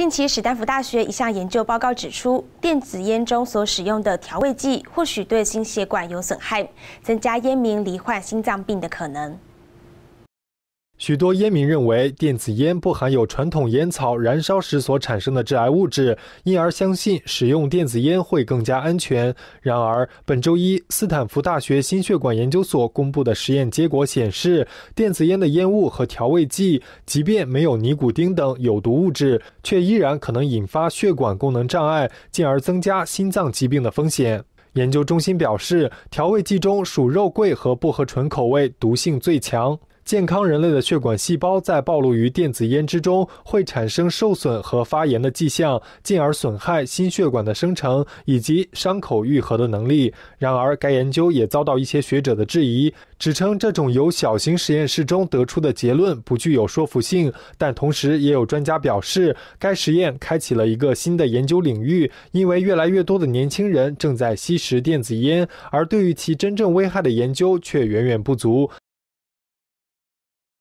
近期，史丹福大学一项研究报告指出，电子烟中所使用的调味剂或许对心血管有损害，增加烟民罹患心脏病的可能。许多烟民认为，电子烟不含有传统烟草燃烧时所产生的致癌物质，因而相信使用电子烟会更加安全。然而，本周一，斯坦福大学心血管研究所公布的实验结果显示，电子烟的烟雾和调味剂，即便没有尼古丁等有毒物质，却依然可能引发血管功能障碍，进而增加心脏疾病的风险。研究中心表示，调味剂中属肉桂和薄荷醇口味毒性最强。健康人类的血管细胞在暴露于电子烟之中，会产生受损和发炎的迹象，进而损害心血管的生成以及伤口愈合的能力。然而，该研究也遭到一些学者的质疑，指称这种由小型实验室中得出的结论不具有说服性。但同时，也有专家表示，该实验开启了一个新的研究领域，因为越来越多的年轻人正在吸食电子烟，而对于其真正危害的研究却远远不足。